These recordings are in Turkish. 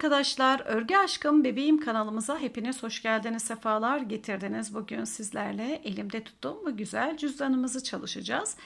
arkadaşlar, Örgü Aşkım Bebeğim kanalımıza hepiniz hoş geldiniz, sefalar getirdiniz. Bugün sizlerle elimde tuttuğum bu güzel cüzdanımızı çalışacağız.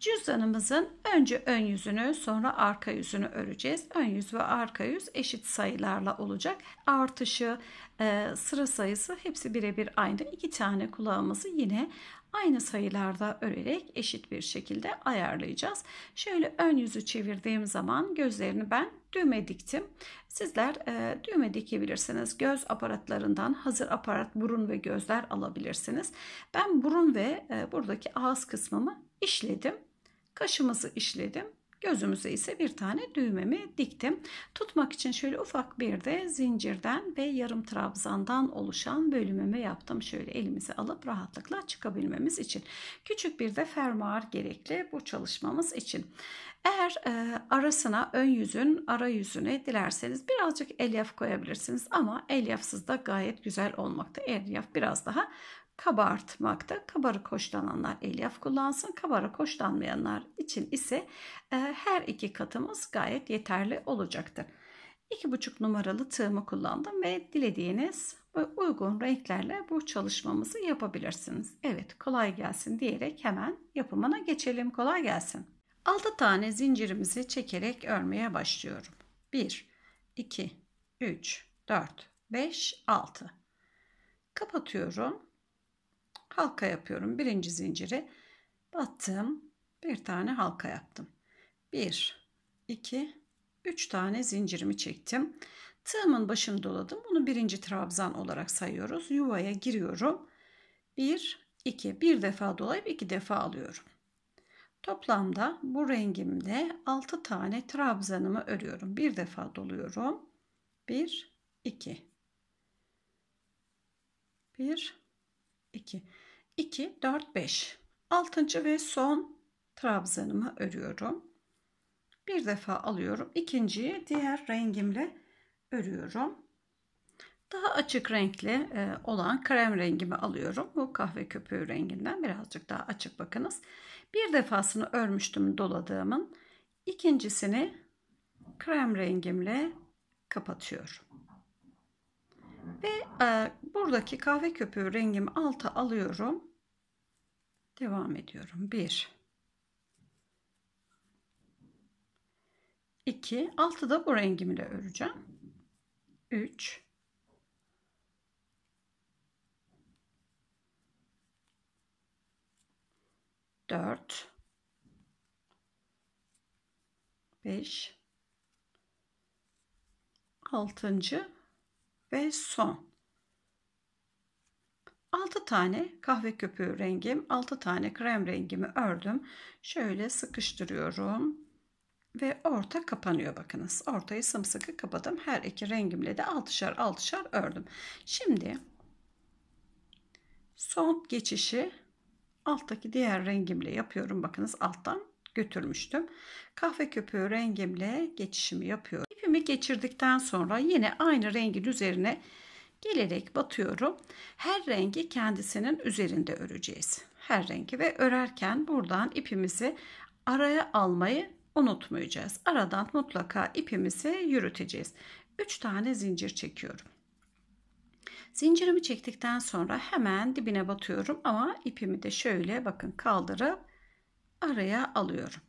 Cüzdanımızın önce ön yüzünü sonra arka yüzünü öreceğiz. Ön yüz ve arka yüz eşit sayılarla olacak. Artışı, e, sıra sayısı hepsi birebir aynı. İki tane kulağımızı yine aynı sayılarda örerek eşit bir şekilde ayarlayacağız. Şöyle ön yüzü çevirdiğim zaman gözlerini ben düğme diktim. Sizler e, düğme dikebilirsiniz. Göz aparatlarından hazır aparat burun ve gözler alabilirsiniz. Ben burun ve e, buradaki ağız kısmımı işledim. Kaşımızı işledim. Gözümüze ise bir tane düğmemi diktim. Tutmak için şöyle ufak bir de zincirden ve yarım trabzandan oluşan bölümümü yaptım. Şöyle elimizi alıp rahatlıkla çıkabilmemiz için. Küçük bir de fermuar gerekli bu çalışmamız için. Eğer e, arasına ön yüzün ara yüzüne dilerseniz birazcık elyaf koyabilirsiniz ama elyafsız da gayet güzel olmakta. Elyaf biraz daha kabartmakta. Kabarık hoşlananlar elyaf kullansın. Kabarık hoşlanmayanlar için ise e, her iki katımız gayet yeterli olacaktır. 2,5 numaralı tığımı kullandım ve dilediğiniz uygun renklerle bu çalışmamızı yapabilirsiniz. Evet kolay gelsin diyerek hemen yapımına geçelim. Kolay gelsin. 6 tane zincirimizi çekerek örmeye başlıyorum. 1, 2, 3, 4, 5, 6. Kapatıyorum halka yapıyorum. Birinci zinciri battım. Bir tane halka yaptım. Bir, iki, üç tane zincirimi çektim. Tığımın başını doladım. Bunu birinci trabzan olarak sayıyoruz. Yuvaya giriyorum. Bir, iki, bir defa dolayıp iki defa alıyorum. Toplamda bu rengimde 6 tane trabzanımı örüyorum. Bir defa doluyorum. 1, 2. 1, 2. 2, 4, 5. Altıncı ve son trabzanımı örüyorum. Bir defa alıyorum. İkinciyi diğer rengimle örüyorum. Daha açık renkli e, olan krem rengimi alıyorum. Bu kahve köpüğü renginden birazcık daha açık bakınız. Bir defasını örmüştüm doladığımın. İkincisini krem rengimle kapatıyorum. Ve e, buradaki kahve köpüğü rengimi alta alıyorum. Devam ediyorum. 1 2 altı da bu rengimle öreceğim. 3 4 5 6. ve son. 6 tane kahve köpüğü rengim, 6 tane krem rengimi ördüm. Şöyle sıkıştırıyorum ve orta kapanıyor bakınız. Ortayı sımsıkı kapadım. Her iki rengimle de altışar altışar ördüm. Şimdi son geçişi alttaki diğer rengimle yapıyorum. Bakınız alttan götürmüştüm. Kahve köpüğü rengimle geçişimi yapıyorum. İpimi geçirdikten sonra yine aynı rengin üzerine Gelerek batıyorum. Her rengi kendisinin üzerinde öreceğiz. Her rengi ve örerken buradan ipimizi araya almayı unutmayacağız. Aradan mutlaka ipimizi yürüteceğiz. 3 tane zincir çekiyorum. Zincirimi çektikten sonra hemen dibine batıyorum ama ipimi de şöyle bakın kaldırıp araya alıyorum.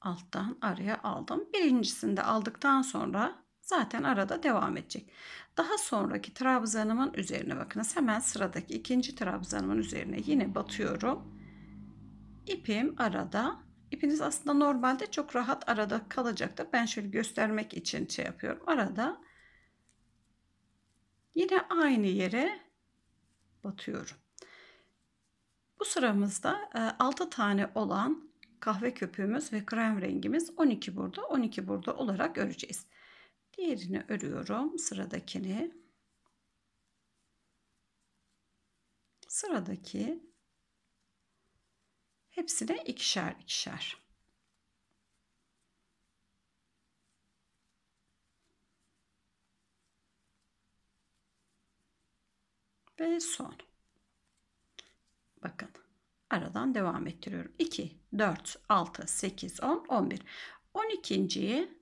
Alttan araya aldım. Birincisini de aldıktan sonra Zaten arada devam edecek. Daha sonraki trabzanımın üzerine bakınız. Hemen sıradaki ikinci trabzanımın üzerine yine batıyorum. İpim arada. İpiniz aslında normalde çok rahat arada kalacaktır. Ben şöyle göstermek için şey yapıyorum. Arada yine aynı yere batıyorum. Bu sıramızda 6 e, tane olan kahve köpüğümüz ve krem rengimiz 12 burada 12 burada olarak öreceğiz. Diğerini örüyorum. Sıradakini. Sıradaki hepsine ikişer ikişer. ve son. Bakın aradan devam ettiriyorum. 2, 4, 6, 8, 10, 11. 12.yi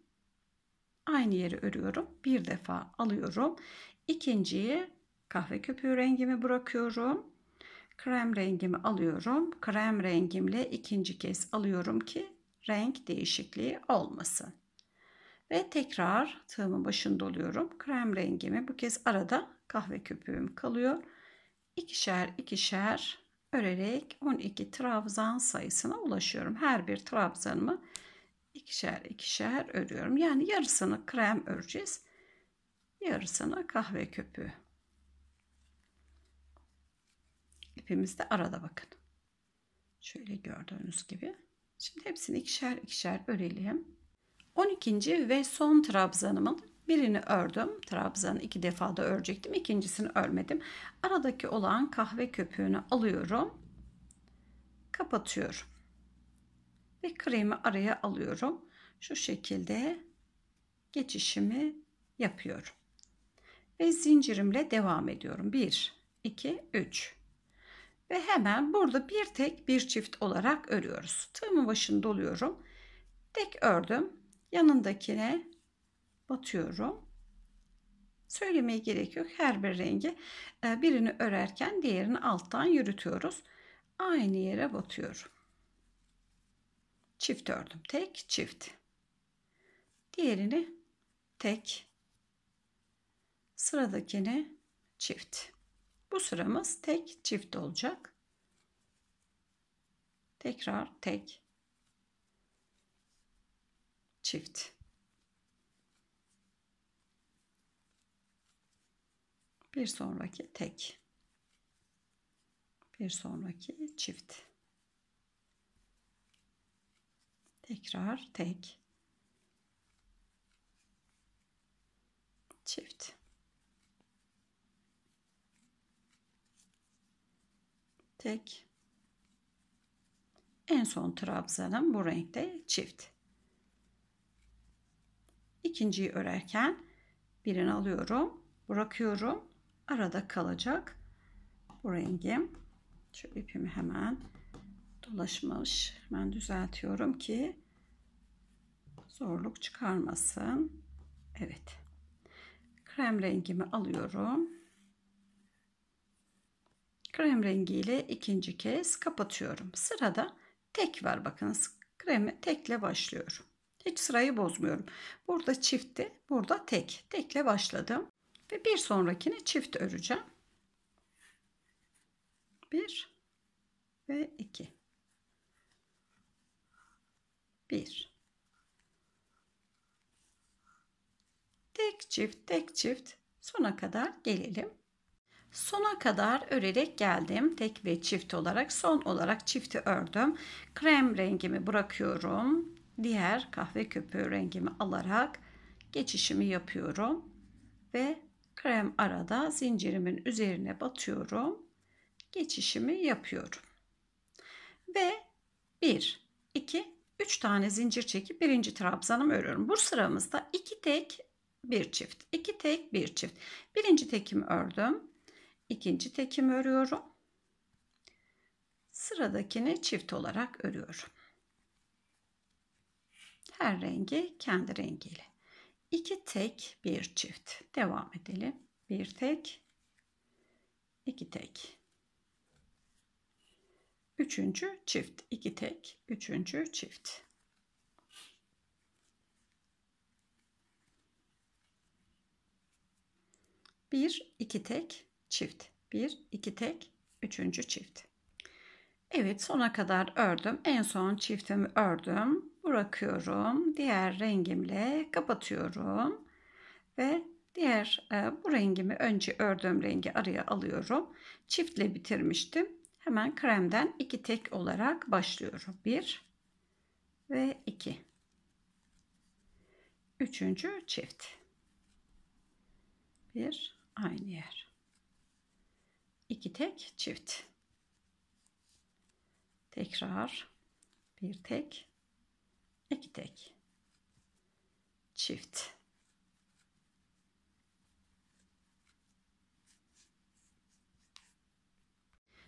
aynı yeri örüyorum. Bir defa alıyorum. ikinciyi kahve köpüğü rengimi bırakıyorum. Krem rengimi alıyorum. Krem rengimle ikinci kez alıyorum ki renk değişikliği olmasın. Ve tekrar tığımın başında oluyorum. Krem rengimi bu kez arada kahve köpüğüm kalıyor. İkişer ikişer örerek 12 trabzan sayısına ulaşıyorum. Her bir trabzanımı ikişer ikişer örüyorum. Yani yarısını krem öreceğiz. Yarısını kahve köpüğü. İpimiz de arada bakın. Şöyle gördüğünüz gibi. Şimdi hepsini ikişer ikişer örelim. 12. ve son trabzanımın birini ördüm. Trabzanı iki defa da örecektim. İkincisini örmedim. Aradaki olan kahve köpüğünü alıyorum. Kapatıyorum ve kremi araya alıyorum. Şu şekilde geçişimi yapıyorum. Ve zincirimle devam ediyorum. 1, 2, 3. Ve hemen burada bir tek bir çift olarak örüyoruz. Tığımın başını doluyorum. Tek ördüm. Yanındakine batıyorum. Söylemeye gerek yok. Her bir rengi e, birini örerken diğerini alttan yürütüyoruz. Aynı yere batıyorum çift ördüm. Tek çift. Diğerini tek. Sıradakini çift. Bu sıramız tek çift olacak. Tekrar tek çift. Bir sonraki tek. Bir sonraki çift. Tekrar tek. Çift. Tek. En son trabzanım bu renkte çift. İkinciyi örerken birini alıyorum, bırakıyorum. Arada kalacak bu rengim. Şu ipimi hemen dolaşmış. Hemen düzeltiyorum ki zorluk çıkarmasın. Evet. Krem rengimi alıyorum. Krem rengiyle ikinci kez kapatıyorum. Sırada tek var bakınız. Kremi tekle başlıyorum. Hiç sırayı bozmuyorum. Burada çiftti, burada tek. Tekle başladım. Ve bir sonrakini çift öreceğim. Bir ve iki. 1 tek çift tek çift sona kadar gelelim. Sona kadar örerek geldim. Tek ve çift olarak son olarak çifti ördüm. Krem rengimi bırakıyorum. Diğer kahve köpüğü rengimi alarak geçişimi yapıyorum. Ve krem arada zincirimin üzerine batıyorum. Geçişimi yapıyorum. Ve 1, 2, 3 tane zincir çekip birinci trabzanımı örüyorum. Bu sıramızda 2 tek bir çift. 2 tek bir çift. Birinci tekimi ördüm. ikinci tekimi örüyorum. Sıradakini çift olarak örüyorum. Her rengi kendi rengiyle. 2 tek bir çift. Devam edelim. Bir tek, iki tek. Üçüncü çift. iki tek. Üçüncü çift. Bir, iki tek, çift. Bir, iki tek, üçüncü çift. Evet sona kadar ördüm. En son çiftimi ördüm. Bırakıyorum. Diğer rengimle kapatıyorum. Ve diğer e, bu rengimi önce ördüğüm rengi araya alıyorum. Çiftle bitirmiştim. Hemen kremden iki tek olarak başlıyorum. Bir ve iki. Üçüncü çift. Bir aynı yer. İki tek çift. Tekrar bir tek, iki tek. Çift.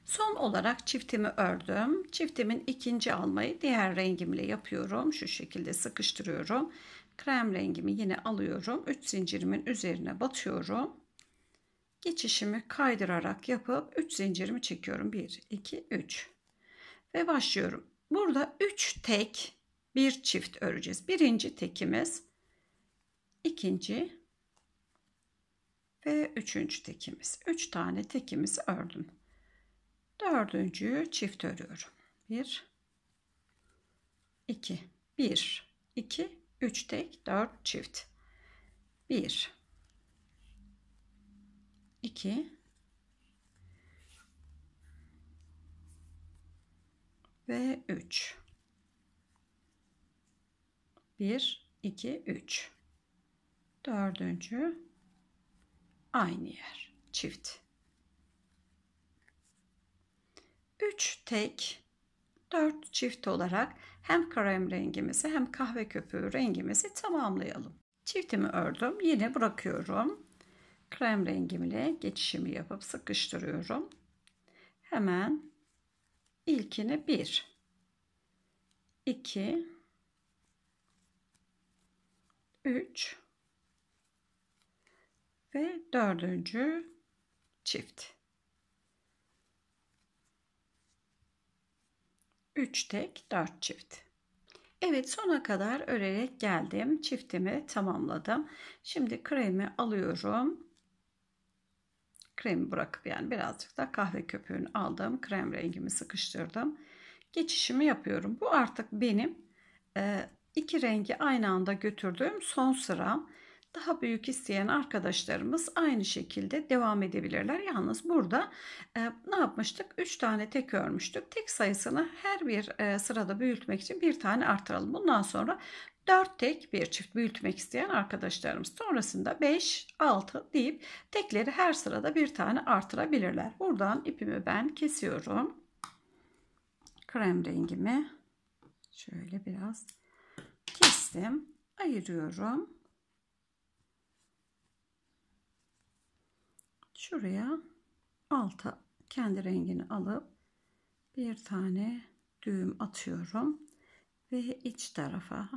Son olarak çiftimi ördüm. Çiftimin ikinci almayı diğer rengimle yapıyorum. Şu şekilde sıkıştırıyorum. Krem rengimi yine alıyorum. 3 zincirimin üzerine batıyorum. Geçişimi kaydırarak yapıp 3 zincirimi çekiyorum. 1, 2, 3. Ve başlıyorum. Burada 3 tek bir çift öreceğiz. Birinci tekimiz, ikinci ve üçüncü tekimiz. 3 üç tane tekimizi ördüm dördüncü çift örüyorum. 1 2 1 2 3 tek 4 çift. 1 2 ve 3 1 2 3 dördüncü aynı yer çift 3 tek 4 çift olarak hem krem rengimizi hem kahve köpüğü rengimizi tamamlayalım. Çiftimi ördüm. Yine bırakıyorum. Krem rengimle geçişimi yapıp sıkıştırıyorum. Hemen ilkine 1 2 3 ve dördüncü çift. 3 tek 4 çift. Evet sona kadar örerek geldim. Çiftimi tamamladım. Şimdi kremi alıyorum. Kremi bırakıp yani birazcık da kahve köpüğünü aldım. Krem rengimi sıkıştırdım. Geçişimi yapıyorum. Bu artık benim iki rengi aynı anda götürdüğüm son sıram. Daha büyük isteyen arkadaşlarımız aynı şekilde devam edebilirler. Yalnız burada e, ne yapmıştık? 3 tane tek örmüştük. Tek sayısını her bir e, sırada büyütmek için bir tane artıralım. Bundan sonra 4 tek bir çift büyütmek isteyen arkadaşlarımız sonrasında 5 6 deyip tekleri her sırada bir tane artırabilirler. Buradan ipimi ben kesiyorum. Krem rengimi şöyle biraz kestim. Ayırıyorum. şuraya alta kendi rengini alıp bir tane düğüm atıyorum ve iç tarafa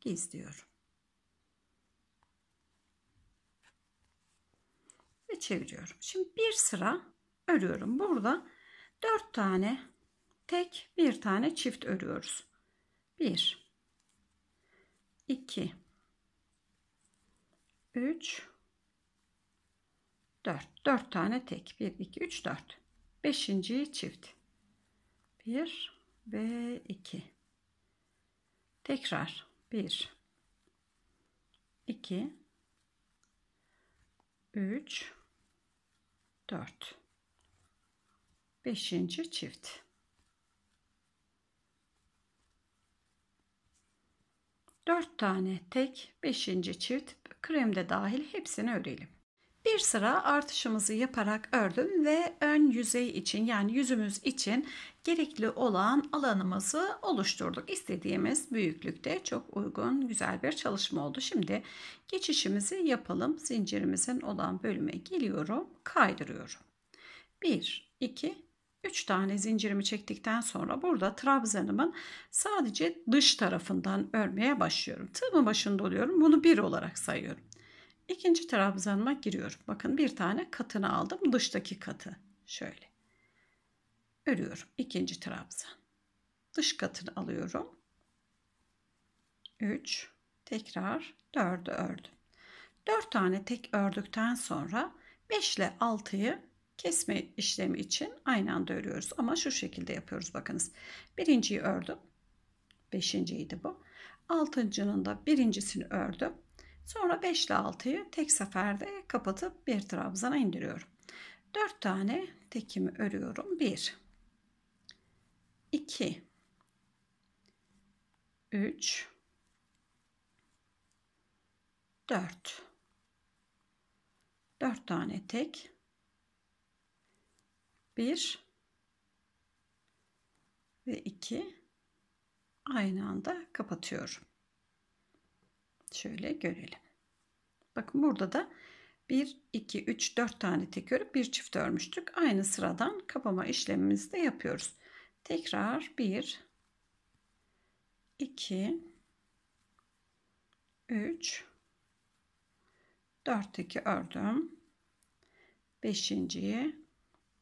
gizliyorum. Ve çeviriyorum. Şimdi bir sıra örüyorum. Burada dört tane tek bir tane çift örüyoruz. Bir, iki, üç. 4. 4 tane tek. 1, 2, 3, 4. Beşinciyi çift. 1 ve 2. Tekrar 1, 2, 3, 4. Beşinci çift. Dört tane tek, beşinci çift, krem de dahil hepsini örelim. Bir sıra artışımızı yaparak ördüm ve ön yüzey için yani yüzümüz için gerekli olan alanımızı oluşturduk. İstediğimiz büyüklükte çok uygun güzel bir çalışma oldu. Şimdi geçişimizi yapalım. Zincirimizin olan bölüme geliyorum. Kaydırıyorum. 1, 2, 3 tane zincirimi çektikten sonra burada trabzanımın sadece dış tarafından örmeye başlıyorum. Tığımın başında oluyorum. Bunu 1 olarak sayıyorum. İkinci trabzanıma giriyorum. Bakın bir tane katını aldım. Dıştaki katı. Şöyle. Örüyorum. ikinci trabzan. Dış katını alıyorum. 3 tekrar 4'ü ördüm. 4 tane tek ördükten sonra 5 ile 6'yı kesme işlemi için aynı anda örüyoruz. Ama şu şekilde yapıyoruz bakınız. Birinciyi ördüm. Beşinciydi bu. Altıncının da birincisini ördüm. Sonra 5 ile 6'yı tek seferde kapatıp bir trabzana indiriyorum. 4 tane tekimi örüyorum. 1 2 3 4 4 tane tek 1 ve 2 aynı anda kapatıyorum. Şöyle görelim. Bakın burada da 1, 2, 3, 4 tane tek örüp bir çift örmüştük. Aynı sıradan kapama işlemimizi de yapıyoruz. Tekrar 1, 2, 3, 4 teki ördüm. 5.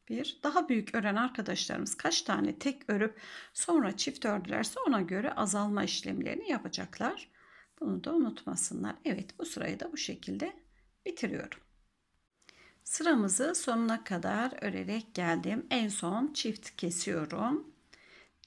bir daha büyük ören arkadaşlarımız kaç tane tek örüp sonra çift ördülerse ona göre azalma işlemlerini yapacaklar. Bunu da unutmasınlar. Evet bu sırayı da bu şekilde bitiriyorum. Sıramızı sonuna kadar örerek geldim. En son çift kesiyorum.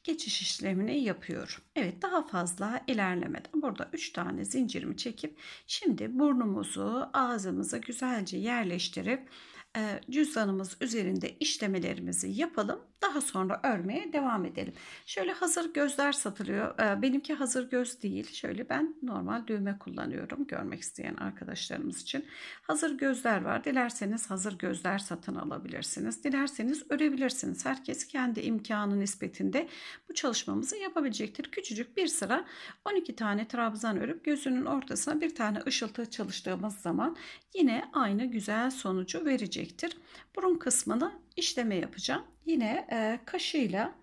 Geçiş işlemini yapıyorum. Evet daha fazla ilerlemeden burada 3 tane zincirimi çekip şimdi burnumuzu ağzımıza güzelce yerleştirip e, cüzdanımız üzerinde işlemelerimizi yapalım daha sonra örmeye devam edelim. Şöyle hazır gözler satılıyor. Ee, benimki hazır göz değil. Şöyle ben normal düğme kullanıyorum görmek isteyen arkadaşlarımız için. Hazır gözler var. Dilerseniz hazır gözler satın alabilirsiniz. Dilerseniz örebilirsiniz. Herkes kendi imkanı nispetinde bu çalışmamızı yapabilecektir. Küçücük bir sıra 12 tane trabzan örüp gözünün ortasına bir tane ışıltı çalıştığımız zaman yine aynı güzel sonucu verecektir. Burun kısmını işlemi yapacağım. Yine e, kaşıyla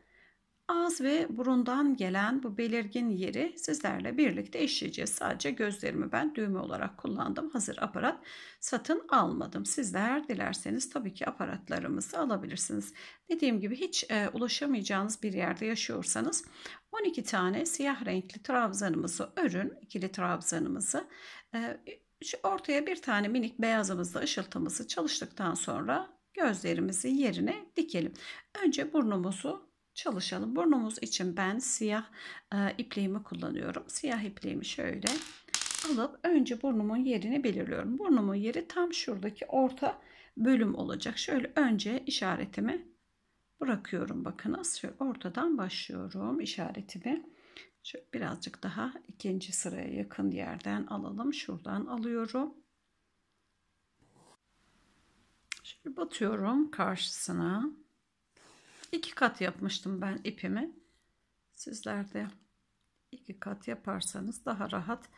ağız ve burundan gelen bu belirgin yeri sizlerle birlikte işleyeceğiz. Sadece gözlerimi ben düğme olarak kullandım. Hazır aparat satın almadım. Sizler dilerseniz tabii ki aparatlarımızı alabilirsiniz. Dediğim gibi hiç e, ulaşamayacağınız bir yerde yaşıyorsanız 12 tane siyah renkli trabzanımızı örün. ikili trabzanımızı e, ortaya bir tane minik beyazımızla ışıltımızı çalıştıktan sonra gözlerimizi yerine dikelim. Önce burnumuzu çalışalım. Burnumuz için ben siyah e, ipliğimi kullanıyorum. Siyah ipliğimi şöyle alıp önce burnumun yerini belirliyorum. Burnumun yeri tam şuradaki orta bölüm olacak. Şöyle önce işaretimi bırakıyorum. Bakınız şöyle ortadan başlıyorum işaretimi. Şöyle birazcık daha ikinci sıraya yakın yerden alalım. Şuradan alıyorum. Şimdi batıyorum karşısına. İki kat yapmıştım ben ipimi. Sizler de iki kat yaparsanız daha rahat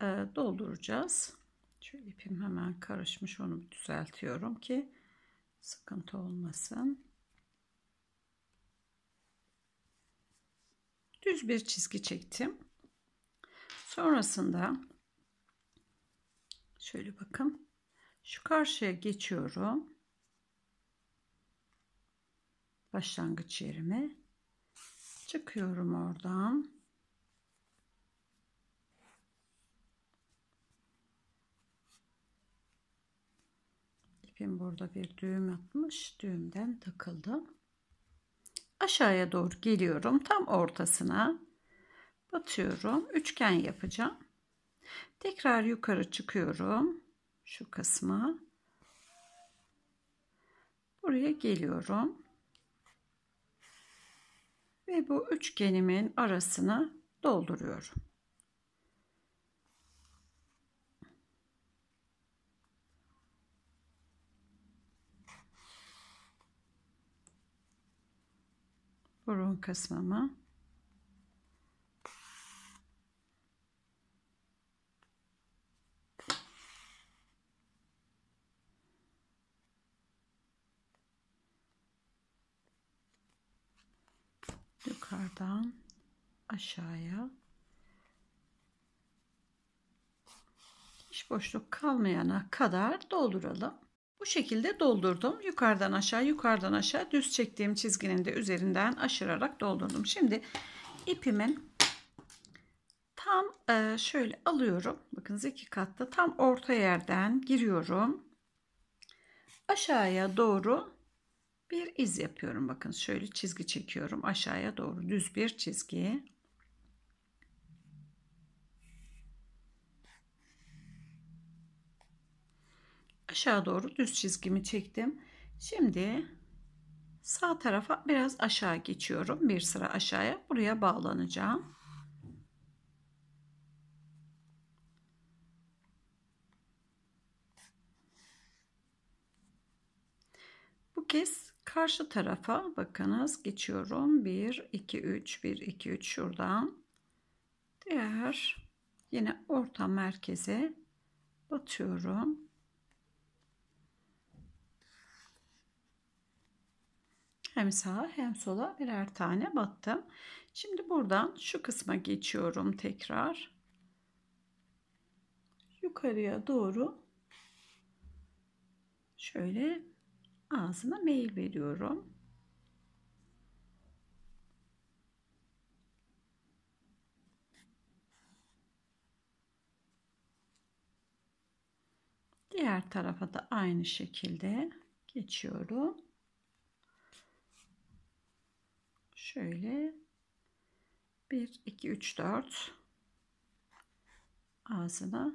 e, dolduracağız. Şu ipim hemen karışmış onu düzeltiyorum ki sıkıntı olmasın. Düz bir çizgi çektim. Sonrasında şöyle bakın. Şu karşıya geçiyorum başlangıç yerime çıkıyorum oradan. ipim burada bir düğüm atmış. Düğümden takıldım. Aşağıya doğru geliyorum. Tam ortasına batıyorum. Üçgen yapacağım. Tekrar yukarı çıkıyorum. Şu kısma. Buraya geliyorum ve bu üçgenimin arasına dolduruyorum. burun kısmımı yukarıdan aşağıya hiç boşluk kalmayana kadar dolduralım. Bu şekilde doldurdum. Yukarıdan aşağı, yukarıdan aşağı düz çektiğim çizginin de üzerinden aşırarak doldurdum. Şimdi ipimin tam e, şöyle alıyorum. Bakınız iki katta tam orta yerden giriyorum. Aşağıya doğru bir iz yapıyorum. Bakın şöyle çizgi çekiyorum aşağıya doğru düz bir çizgi. Aşağı doğru düz çizgimi çektim. Şimdi sağ tarafa biraz aşağı geçiyorum. Bir sıra aşağıya buraya bağlanacağım. Bu kez Karşı tarafa bakınız geçiyorum. 1, 2, 3, 1, 2, 3 şuradan. Diğer yine orta merkeze batıyorum. Hem sağa hem sola birer tane battım. Şimdi buradan şu kısma geçiyorum tekrar. Yukarıya doğru şöyle ağzına mail veriyorum. Diğer tarafa da aynı şekilde geçiyorum. Şöyle 1 2 3 4 ağzına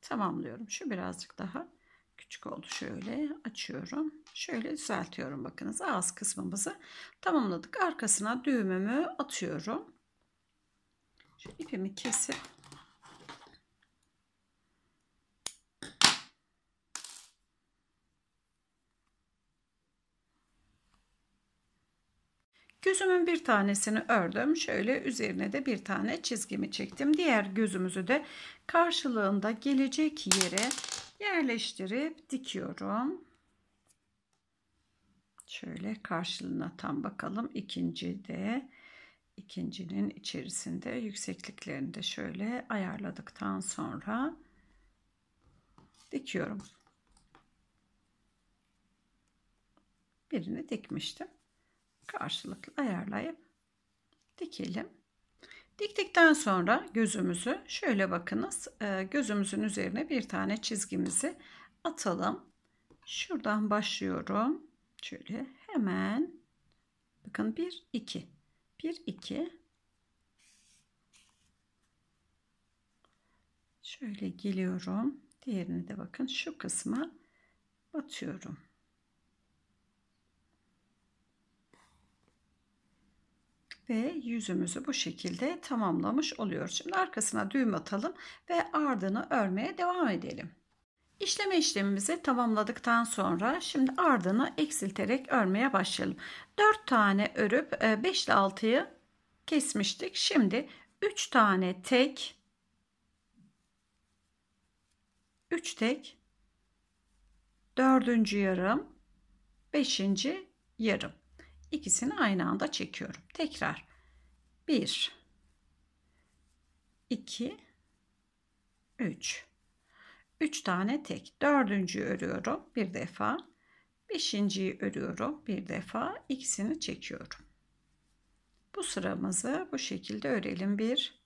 tamamlıyorum. Şu birazcık daha küçük oldu şöyle açıyorum şöyle düzeltiyorum bakınız ağız kısmımızı tamamladık arkasına düğümümü atıyorum şu ipimi kesip Gözümün bir tanesini ördüm. Şöyle üzerine de bir tane çizgimi çektim. Diğer gözümüzü de karşılığında gelecek yere yerleştirip dikiyorum. Şöyle karşılığına tam bakalım. İkinci de ikincinin içerisinde yüksekliklerini de şöyle ayarladıktan sonra dikiyorum. Birini dikmiştim. Karşılıklı ayarlayıp dikelim. Diktikten sonra gözümüzü şöyle bakınız e, gözümüzün üzerine bir tane çizgimizi atalım. Şuradan başlıyorum. Şöyle hemen bakın 1 2 1 2 Şöyle geliyorum. Diğerini de bakın şu kısma batıyorum. ve yüzümüzü bu şekilde tamamlamış oluyoruz. Şimdi arkasına düğüm atalım ve ardını örmeye devam edelim. İşleme işlemimizi tamamladıktan sonra şimdi ardını eksilterek örmeye başlayalım. 4 tane örüp 5 e, ile 6'yı kesmiştik. Şimdi 3 tane tek 3 tek 4. yarım 5. yarım İkisini aynı anda çekiyorum. Tekrar 1 2 3 3 tane tek. Dördüncüyü örüyorum bir defa. Beşinciyi örüyorum bir defa. İkisini çekiyorum. Bu sıramızı bu şekilde örelim. 1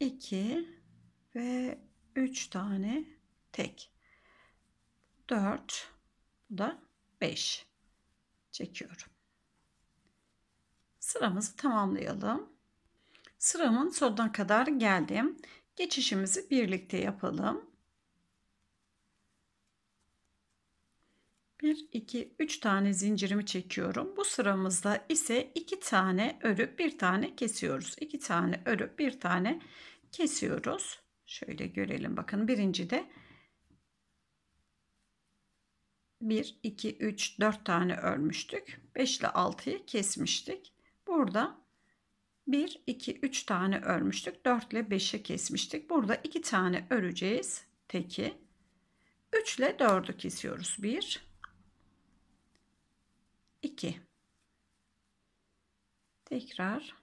2 ve 3 tane tek. 4 bu da 5 çekiyorum sıramızı tamamlayalım. Sıramın sonuna kadar geldim. Geçişimizi birlikte yapalım. 1 2 3 tane zincirimi çekiyorum. Bu sıramızda ise 2 tane örüp bir tane kesiyoruz. 2 tane örüp bir tane kesiyoruz. Şöyle görelim bakın birinci de 1 2 3 4 tane örmüştük. 5 ile 6'yı kesmiştik. Burada 1, 2, 3 tane örmüştük. 4 ile 5'i kesmiştik. Burada 2 tane öreceğiz. Teki. 3 ile 4'ü kesiyoruz. 1, 2. Tekrar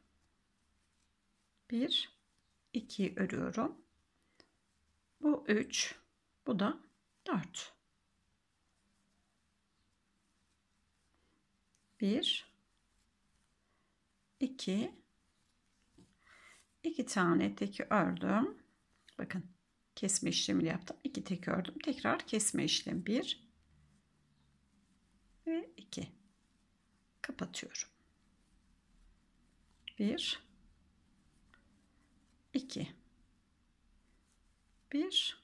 1, 2 örüyorum. Bu 3, bu da 4. 1 2 2 tane teki ördüm. Bakın kesme işlemi yaptım. 2 tek ördüm. Tekrar kesme işlemi 1 ve 2. Kapatıyorum. 1 2 1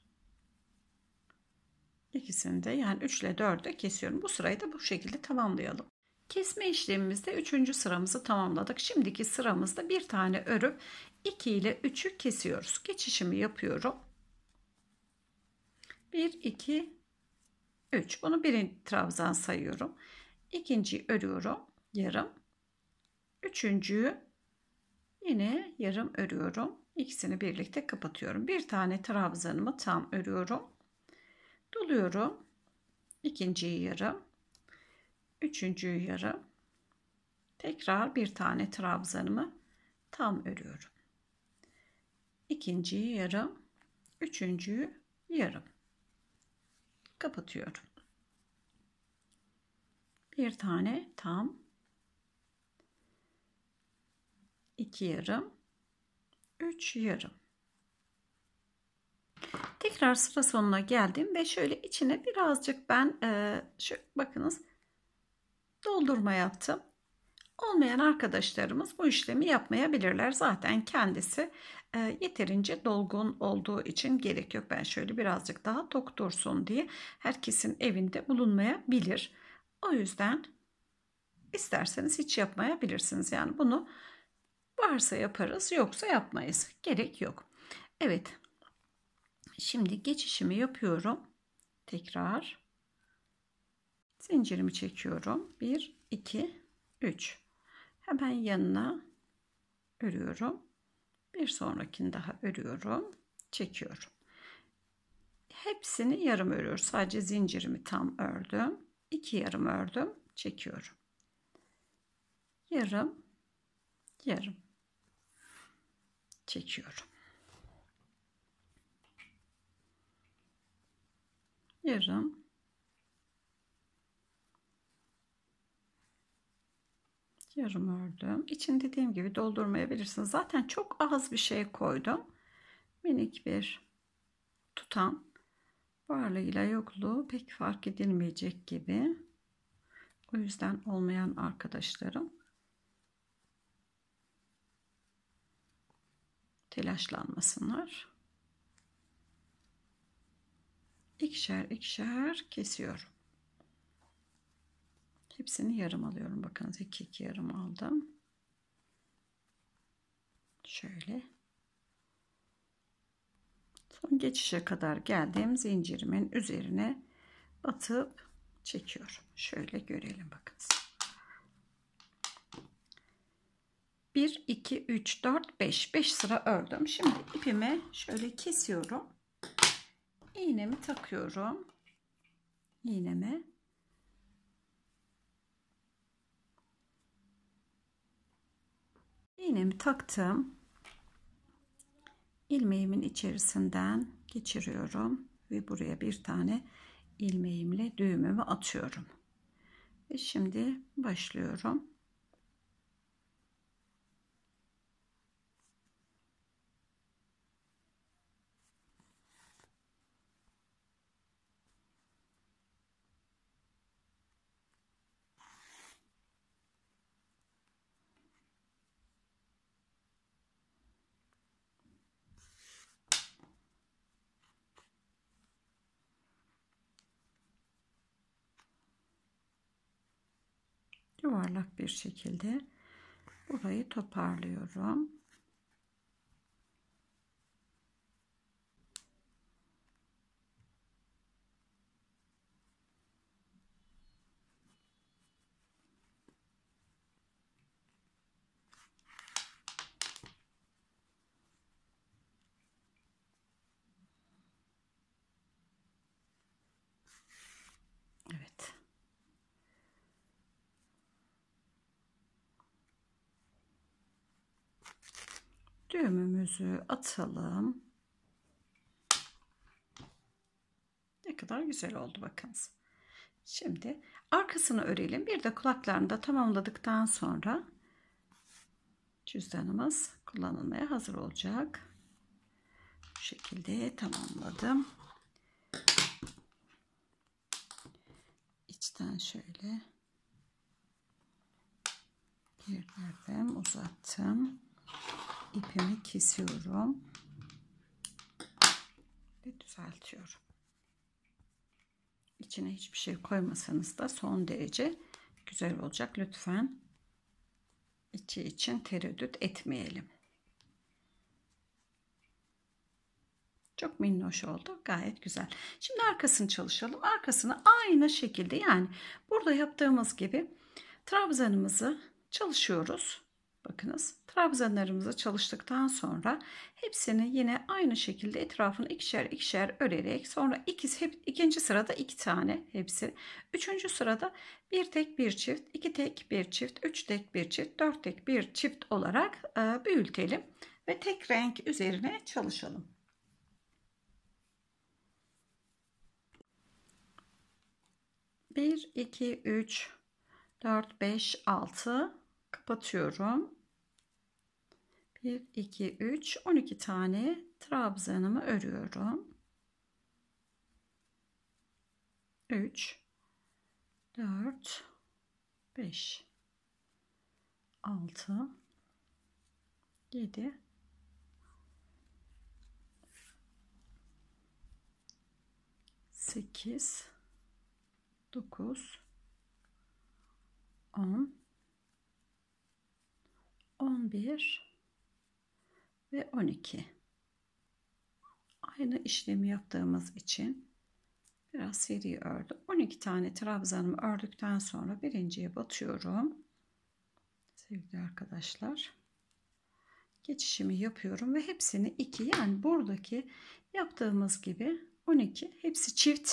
ikisini de yani 3 ile 4'e kesiyorum. Bu sırayı da bu şekilde tamamlayalım. Kesme işlemimizde üçüncü sıramızı tamamladık. Şimdiki sıramızda bir tane örüp 2 ile 3'ü kesiyoruz. Geçişimi yapıyorum. 1, 2, 3. Bunu bir trabzan sayıyorum. İkinciyi örüyorum. Yarım. Üçüncüyü yine yarım örüyorum. İkisini birlikte kapatıyorum. Bir tane trabzanımı tam örüyorum. Doluyorum. İkinciyi yarım üçüncüyü yarı, Tekrar bir tane trabzanımı tam örüyorum. İkinciyi yarı, üçüncüyü yarım. Kapatıyorum. Bir tane tam, iki yarım, üç yarım. Tekrar sıra sonuna geldim ve şöyle içine birazcık ben e, şu bakınız doldurma yaptım. Olmayan arkadaşlarımız bu işlemi yapmayabilirler. Zaten kendisi e, yeterince dolgun olduğu için gerek yok. Ben şöyle birazcık daha tok dursun diye herkesin evinde bulunmayabilir. O yüzden isterseniz hiç yapmayabilirsiniz. Yani bunu varsa yaparız yoksa yapmayız. Gerek yok. Evet. Şimdi geçişimi yapıyorum. Tekrar zincirimi çekiyorum 1 2 3 hemen yanına örüyorum bir sonrakini daha örüyorum çekiyorum hepsini yarım örüyorum. sadece zincirimi tam ördüm 2 yarım ördüm çekiyorum yarım yarım çekiyorum yarım Yarım ördüm. İçini dediğim gibi doldurmayabilirsiniz. Zaten çok az bir şey koydum. Minik bir tutam varlığıyla yokluğu pek fark edilmeyecek gibi. O yüzden olmayan arkadaşlarım telaşlanmasınlar. İkişer ikişer kesiyorum. Hepsini yarım alıyorum. Bakınız iki iki yarım aldım. Şöyle. Son geçişe kadar geldim. Zincirimin üzerine batıp çekiyorum. Şöyle görelim bakınız. 1, 2, 3, 4, 5. 5 sıra ördüm. Şimdi ipimi şöyle kesiyorum. İğnemi takıyorum. İğnemi iğnemi taktım. ilmeğimin içerisinden geçiriyorum ve buraya bir tane ilmeğimle düğümümü atıyorum. Ve şimdi başlıyorum. yuvarlak bir şekilde burayı toparlıyorum. düğümümüzü atalım. Ne kadar güzel oldu bakınız. Şimdi arkasını örelim. Bir de kulaklarını da tamamladıktan sonra cüzdanımız kullanılmaya hazır olacak. Bu şekilde tamamladım. İçten şöyle bir girdim uzattım ipimi kesiyorum ve düzeltiyorum. İçine hiçbir şey koymasanız da son derece güzel olacak. Lütfen içi için tereddüt etmeyelim. Çok minnoş oldu. Gayet güzel. Şimdi arkasını çalışalım. Arkasını aynı şekilde yani burada yaptığımız gibi trabzanımızı çalışıyoruz. Bakınız trabzanlarımızı çalıştıktan sonra hepsini yine aynı şekilde etrafını ikişer ikişer örerek sonra ikisi hep ikinci sırada iki tane hepsi. Üçüncü sırada bir tek bir çift, iki tek bir çift, üç tek bir çift, dört tek bir çift olarak e, büyütelim ve tek renk üzerine çalışalım. Bir, iki, üç, dört, beş, altı, kapatıyorum. 1 2 3 12 tane trabzanımı örüyorum. 3 4 5 6 7 8 9 10 11 ve 12 aynı işlemi yaptığımız için biraz seri ördüm 12 tane trabzanımı ördükten sonra birinciye batıyorum sevgili arkadaşlar geçişimi yapıyorum ve hepsini 2 yani buradaki yaptığımız gibi 12 hepsi çift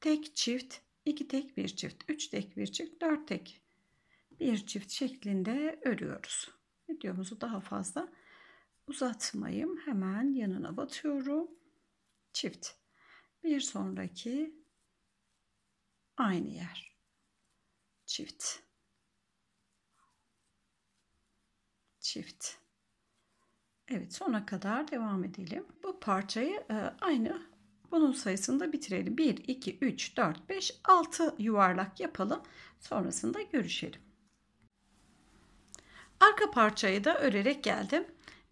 tek çift 2 tek bir çift 3 tek bir çift 4 tek bir çift şeklinde örüyoruz videomuzu daha fazla uzatmayayım. Hemen yanına batıyorum. Çift. Bir sonraki aynı yer. Çift. Çift. Evet sona kadar devam edelim. Bu parçayı e, aynı bunun sayısında bitirelim. 1, 2, 3, 4, 5, 6 yuvarlak yapalım. Sonrasında görüşelim. Arka parçayı da örerek geldim.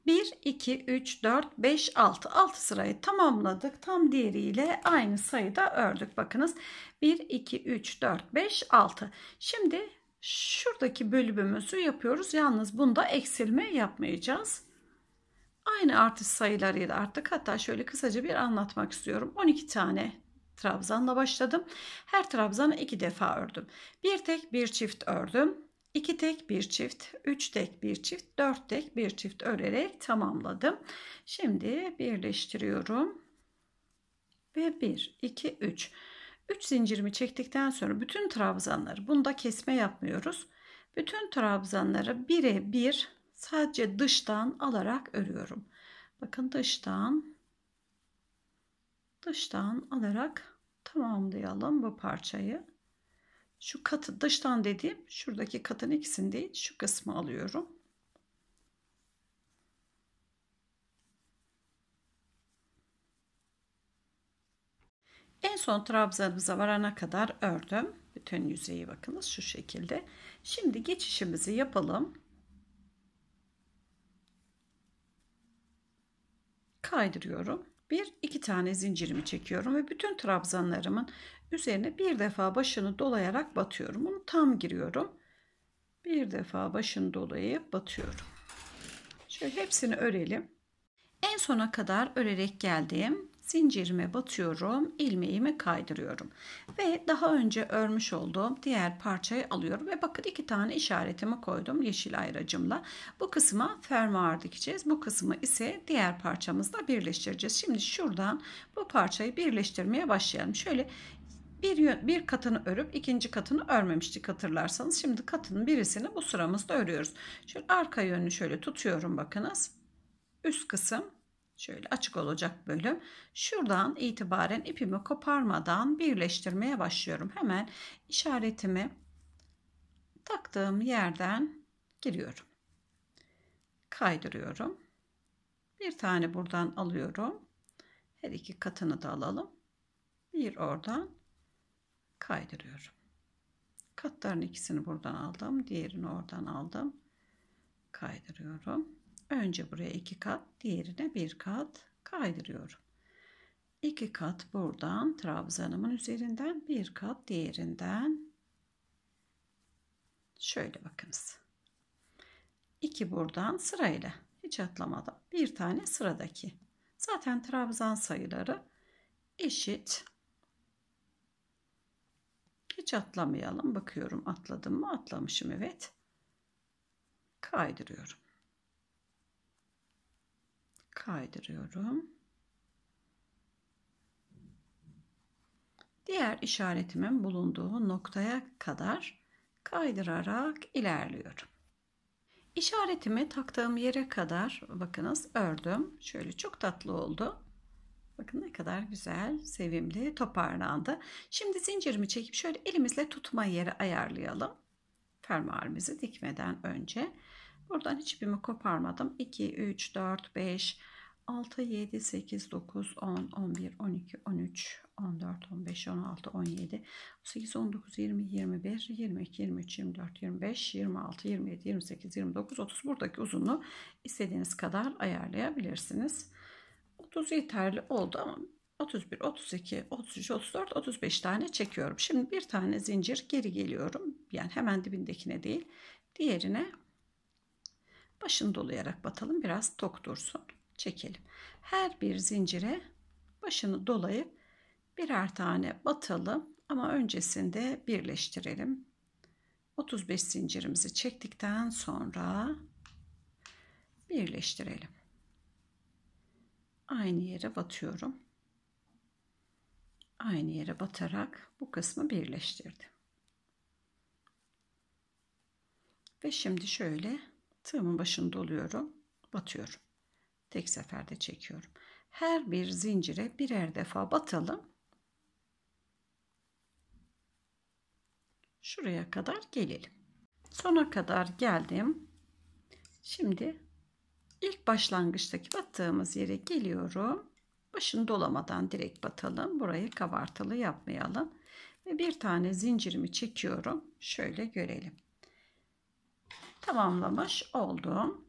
1, 2, 3, 4, 5, 6. 6 sırayı tamamladık. Tam diğeriyle aynı sayıda ördük. Bakınız 1, 2, 3, 4, 5, 6. Şimdi şuradaki bölümümüzü yapıyoruz. Yalnız bunda eksilme yapmayacağız. Aynı artış sayılarıyla arttık. Hatta şöyle kısaca bir anlatmak istiyorum. 12 tane trabzanla başladım. Her trabzanı iki defa ördüm. Bir tek bir çift ördüm. 2 tek bir çift, 3 tek bir çift, 4 tek bir çift örerek tamamladım. Şimdi birleştiriyorum. Ve 1, 2, 3. 3 zincirimi çektikten sonra bütün trabzanları, bunda kesme yapmıyoruz. Bütün trabzanları bire bir sadece dıştan alarak örüyorum. Bakın dıştan dıştan alarak tamamlayalım bu parçayı. Şu katı dıştan dediğim şuradaki katın ikisini değil şu kısmı alıyorum. En son trabzanımıza varana kadar ördüm. Bütün yüzeyi bakınız şu şekilde. Şimdi geçişimizi yapalım. Kaydırıyorum bir iki tane zincirimi çekiyorum ve bütün trabzanlarımın üzerine bir defa başını dolayarak batıyorum. Bunu tam giriyorum. Bir defa başını dolayıp batıyorum. Şöyle hepsini örelim. En sona kadar örerek geldim zincirime batıyorum, ilmeğimi kaydırıyorum. Ve daha önce örmüş olduğum diğer parçayı alıyorum ve bakın iki tane işaretimi koydum yeşil ayracımla. Bu kısma fermuar dikeceğiz. Bu kısmı ise diğer parçamızla birleştireceğiz. Şimdi şuradan bu parçayı birleştirmeye başlayalım. Şöyle bir, bir katını örüp ikinci katını örmemiştik hatırlarsanız. Şimdi katının birisini bu sıramızda örüyoruz. Şöyle arka yönünü şöyle tutuyorum bakınız. Üst kısım Şöyle açık olacak bölüm. Şuradan itibaren ipimi koparmadan birleştirmeye başlıyorum. Hemen işaretimi taktığım yerden giriyorum. Kaydırıyorum. Bir tane buradan alıyorum. Her iki katını da alalım. Bir oradan kaydırıyorum. Katların ikisini buradan aldım. Diğerini oradan aldım. Kaydırıyorum. Önce buraya 2 kat, diğerine 1 kat kaydırıyorum. 2 kat buradan trabzanımın üzerinden, 1 kat diğerinden. Şöyle bakınız. 2 buradan sırayla hiç atlamadan bir tane sıradaki. Zaten trabzan sayıları eşit. Hiç atlamayalım. Bakıyorum atladım mı? Atlamışım evet. Kaydırıyorum kaydırıyorum. Diğer işaretimin bulunduğu noktaya kadar kaydırarak ilerliyorum. İşaretimi taktığım yere kadar bakınız ördüm. Şöyle çok tatlı oldu. Bakın ne kadar güzel, sevimli, toparlandı. Şimdi zincirimi çekip şöyle elimizle tutma yeri ayarlayalım. Fermuarımızı dikmeden önce. Buradan hiç ipimi koparmadım. 2, 3, 4, 5, 6, 7, 8, 9, 10, 11, 12, 13, 14, 15, 16, 17, 18, 19, 20, 21, 22, 23, 24, 25, 26, 27, 28, 29, 30. Buradaki uzunluğu istediğiniz kadar ayarlayabilirsiniz. 30 yeterli oldu ama 31, 32, 33, 34, 35 tane çekiyorum. Şimdi bir tane zincir geri geliyorum. Yani hemen dibindekine değil. Diğerine Başını dolayarak batalım. Biraz tok dursun. Çekelim. Her bir zincire başını dolayıp birer tane batalım. Ama öncesinde birleştirelim. 35 zincirimizi çektikten sonra birleştirelim. Aynı yere batıyorum. Aynı yere batarak bu kısmı birleştirdim. Ve şimdi şöyle Tığımın başını doluyorum. Batıyorum. Tek seferde çekiyorum. Her bir zincire birer defa batalım. Şuraya kadar gelelim. Sona kadar geldim. Şimdi ilk başlangıçtaki battığımız yere geliyorum. Başını dolamadan direkt batalım. Burayı kabartılı yapmayalım. Ve bir tane zincirimi çekiyorum. Şöyle görelim tamamlamış oldum.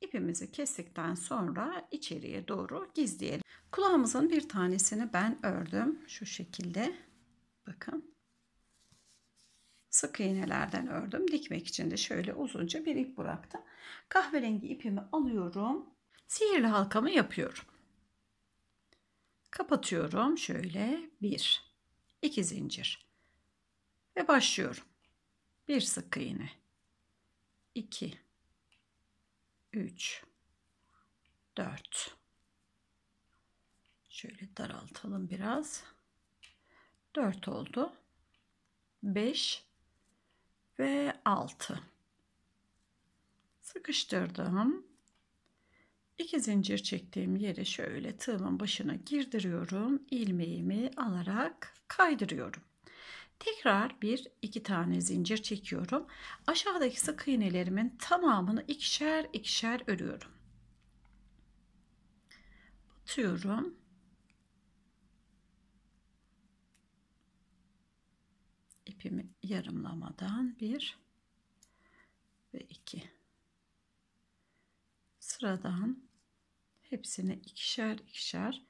İpimizi kestikten sonra içeriye doğru gizleyelim. Kulağımızın bir tanesini ben ördüm. Şu şekilde. Bakın. Sık iğnelerden ördüm. Dikmek için de şöyle uzunca bir ip bıraktım. Kahverengi ipimi alıyorum. Sihirli halkamı yapıyorum. Kapatıyorum. Şöyle bir, iki zincir. Ve başlıyorum. Bir sık iğne. 2 3 4 şöyle daraltalım biraz 4 oldu 5 ve 6 sıkıştırdım 2 zincir çektiğim yere şöyle tığımın başına girdiriyorum ilmeğimi alarak kaydırıyorum Tekrar bir iki tane zincir çekiyorum. Aşağıdaki sık iğnelerimin tamamını ikişer ikişer örüyorum. Batıyorum. İpimi yarımlamadan bir ve iki sıradan Hepsini ikişer ikişer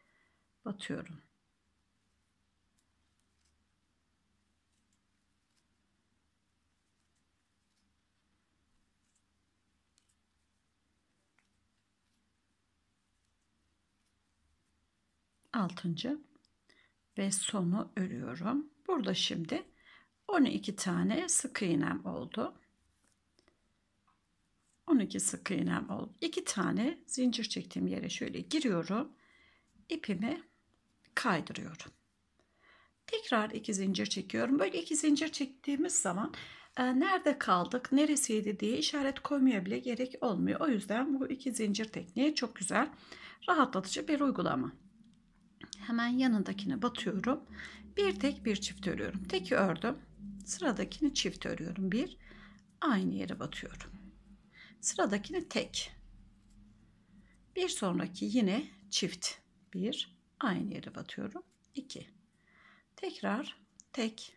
batıyorum. altıncı ve sonu örüyorum. Burada şimdi 12 tane sık iğnem oldu. 12 sık iğnem oldu. 2 tane zincir çektiğim yere şöyle giriyorum. İpimi kaydırıyorum. Tekrar 2 zincir çekiyorum. Böyle 2 zincir çektiğimiz zaman e, nerede kaldık, neresiydi diye işaret koymaya bile gerek olmuyor. O yüzden bu 2 zincir tekniği çok güzel, rahatlatıcı bir uygulama hemen yanındakine batıyorum. Bir tek bir çift örüyorum. Teki ördüm. Sıradakini çift örüyorum. Bir aynı yere batıyorum. Sıradakini tek. Bir sonraki yine çift. Bir aynı yere batıyorum. İki. Tekrar tek.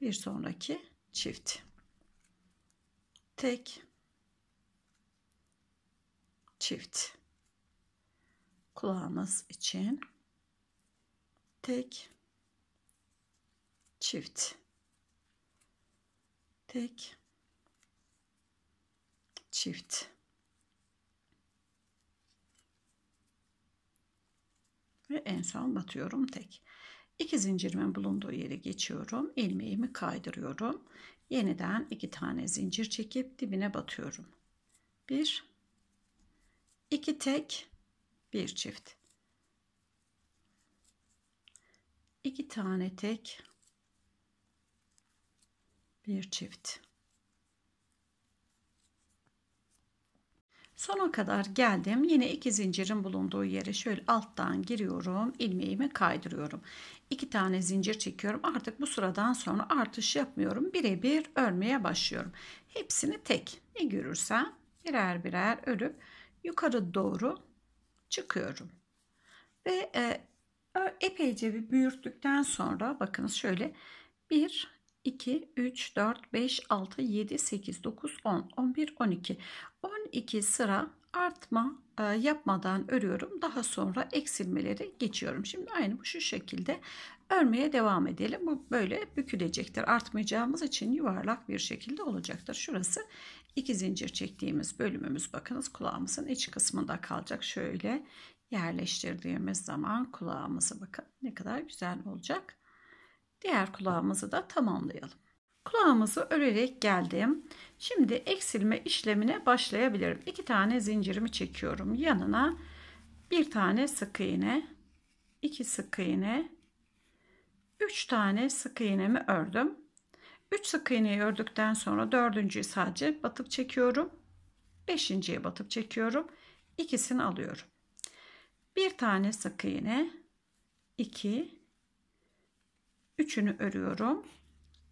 Bir sonraki çift. Tek. Çift kulağınız için tek çift tek çift ve en son batıyorum tek iki zincirimin bulunduğu yere geçiyorum ilmeğimi kaydırıyorum yeniden iki tane zincir çekip dibine batıyorum bir iki tek bir çift iki tane tek bir çift sona kadar geldim yine iki zincirin bulunduğu yere şöyle alttan giriyorum ilmeğimi kaydırıyorum iki tane zincir çekiyorum artık bu sıradan sonra artış yapmıyorum birebir örmeye başlıyorum hepsini tek ne görürsem birer birer örüp yukarı doğru çıkıyorum. Ve e, epeyce bir büyürttükten sonra bakınız şöyle 1, 2, 3, 4, 5, 6, 7, 8, 9, 10, 11, 12. 12 sıra artma e, yapmadan örüyorum. Daha sonra eksilmeleri geçiyorum. Şimdi aynı bu şu şekilde örmeye devam edelim. Bu böyle bükülecektir. Artmayacağımız için yuvarlak bir şekilde olacaktır. Şurası İki zincir çektiğimiz bölümümüz bakınız kulağımızın iç kısmında kalacak. Şöyle yerleştirdiğimiz zaman kulağımızı bakın ne kadar güzel olacak. Diğer kulağımızı da tamamlayalım. Kulağımızı örerek geldim. Şimdi eksilme işlemine başlayabilirim. İki tane zincirimi çekiyorum. Yanına bir tane sık iğne, iki sık iğne, üç tane sık iğnemi ördüm. 3 sık iğneyi ördükten sonra dördüncüyü sadece batıp çekiyorum. Beşinciye batıp çekiyorum. İkisini alıyorum. 1 tane sık iğne, 2, 3'ünü örüyorum.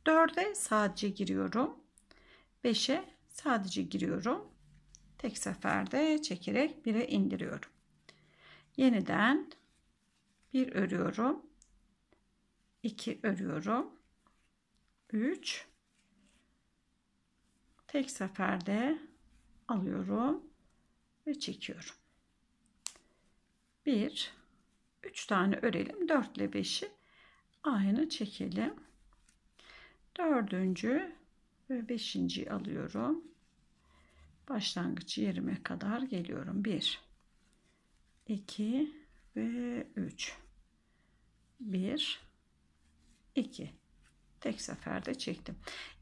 Dörde sadece giriyorum. 5'e sadece giriyorum. Tek seferde çekerek bire indiriyorum. Yeniden 1 örüyorum. 2 örüyorum. 3 tek seferde alıyorum ve çekiyorum. 1 3 tane örelim. 4 ile 5'i aynı çekelim. 4. ve 5. alıyorum. Başlangıç yerime kadar geliyorum. 1 2 ve 3 1 2 tek seferde çektim.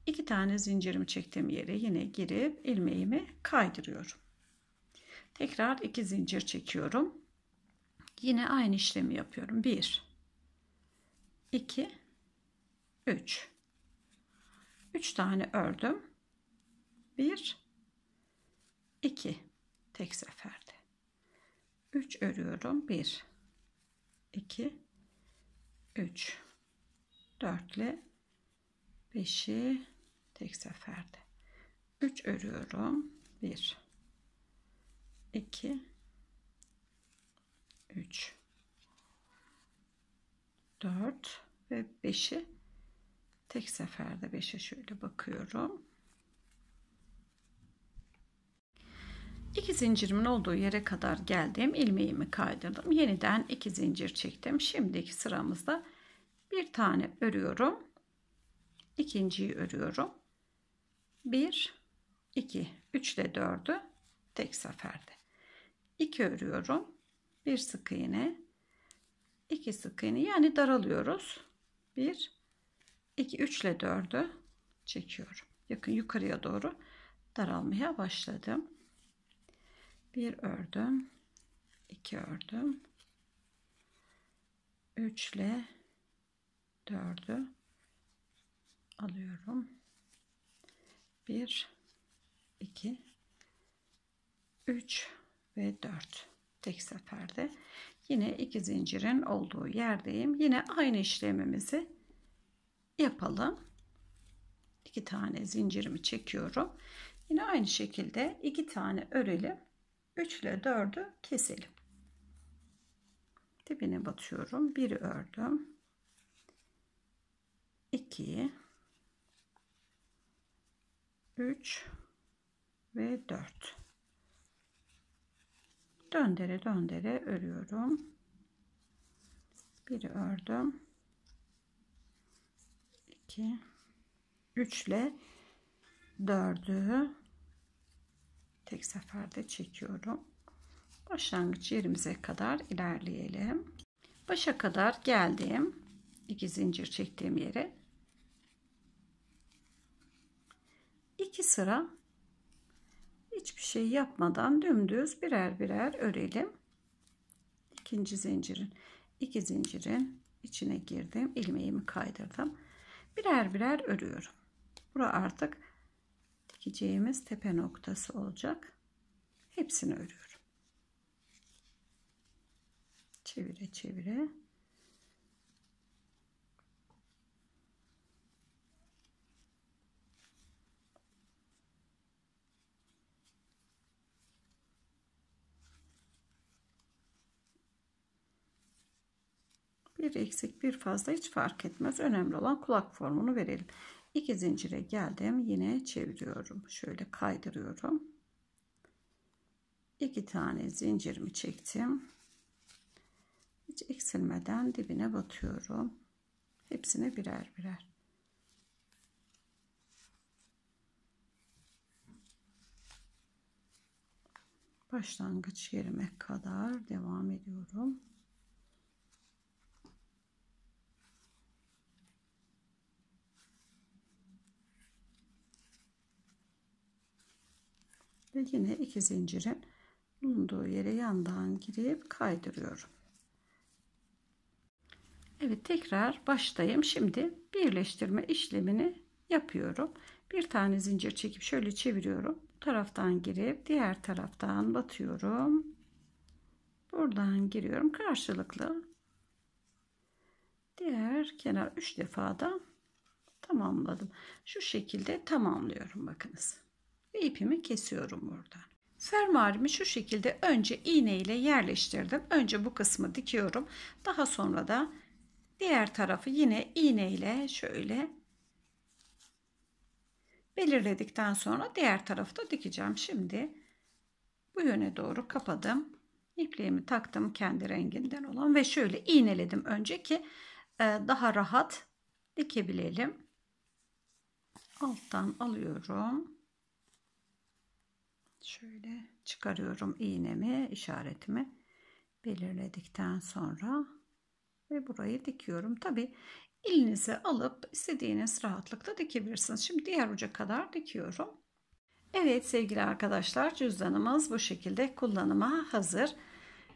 İki tane zincirimi çektiğim yere yine girip ilmeğimi kaydırıyorum. Tekrar iki zincir çekiyorum. Yine aynı işlemi yapıyorum. 1 2 3 3 tane ördüm. 1 2 tek seferde. 3 örüyorum. 1 2 3 4 ile 5'i tek seferde 3 örüyorum 1 2 3 4 ve 5'i tek seferde 5'e şöyle bakıyorum. İki zincirimin olduğu yere kadar geldim. ilmeğimi kaydırdım. Yeniden iki zincir çektim. Şimdiki sıramızda bir tane örüyorum ikinciyi örüyorum. 1 2 3 ile 4'ü tek seferde. 2 örüyorum. 1 sık iğne 2 sık iğne yani daralıyoruz. 1 2 3 ile 4'ü çekiyorum. Yakın yukarıya doğru daralmaya başladım. 1 ördüm. 2 ördüm. 3 ile 4'ü alıyorum. 1 2 3 ve 4 tek seferde yine iki zincirin olduğu yerdeyim. Yine aynı işlemimizi yapalım. İki tane zincirimi çekiyorum. Yine aynı şekilde iki tane örelim. 3 ile 4'ü keselim. Dibine batıyorum. 1 ördüm. 2 3 ve 4 döndere döndere örüyorum Bir ördüm 2 3 ile 4'ü tek seferde çekiyorum başlangıç yerimize kadar ilerleyelim başa kadar geldim iki zincir çektiğim yere 2 sıra hiçbir şey yapmadan dümdüz birer birer örelim. İkinci zincirin, iki zincirin içine girdim. ilmeğimi kaydırdım. Birer birer örüyorum. Bura artık dikeceğimiz tepe noktası olacak. Hepsini örüyorum. Çevire çevire Bir eksik bir fazla hiç fark etmez. Önemli olan kulak formunu verelim. 2 zincire geldim. Yine çeviriyorum. Şöyle kaydırıyorum. 2 tane zincirimi çektim. Hiç eksilmeden dibine batıyorum. Hepsine birer birer. Başlangıç yerime kadar devam ediyorum. ve yine iki zincirin bulunduğu yere yandan girip kaydırıyorum. Evet tekrar baştayım. Şimdi birleştirme işlemini yapıyorum. Bir tane zincir çekip şöyle çeviriyorum. Bu taraftan girip diğer taraftan batıyorum. Buradan giriyorum karşılıklı. Diğer kenar 3 defa da tamamladım. Şu şekilde tamamlıyorum bakınız ve ipimi kesiyorum buradan. Fermuarımı şu şekilde önce iğne ile yerleştirdim. Önce bu kısmı dikiyorum. Daha sonra da diğer tarafı yine iğne ile şöyle belirledikten sonra diğer tarafı da dikeceğim. Şimdi bu yöne doğru kapadım. İpliğimi taktım kendi renginden olan ve şöyle iğneledim önce ki e, daha rahat dikebilelim. Alttan alıyorum. Şöyle çıkarıyorum iğnemi, işaretimi belirledikten sonra ve burayı dikiyorum. Tabi elinize alıp istediğiniz rahatlıkla dikebilirsiniz. Şimdi diğer uca kadar dikiyorum. Evet sevgili arkadaşlar cüzdanımız bu şekilde kullanıma hazır.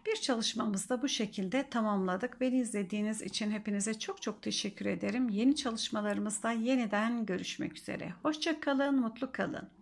Bir çalışmamızda bu şekilde tamamladık. Beni izlediğiniz için hepinize çok çok teşekkür ederim. Yeni çalışmalarımızda yeniden görüşmek üzere. Hoşçakalın, mutlu kalın.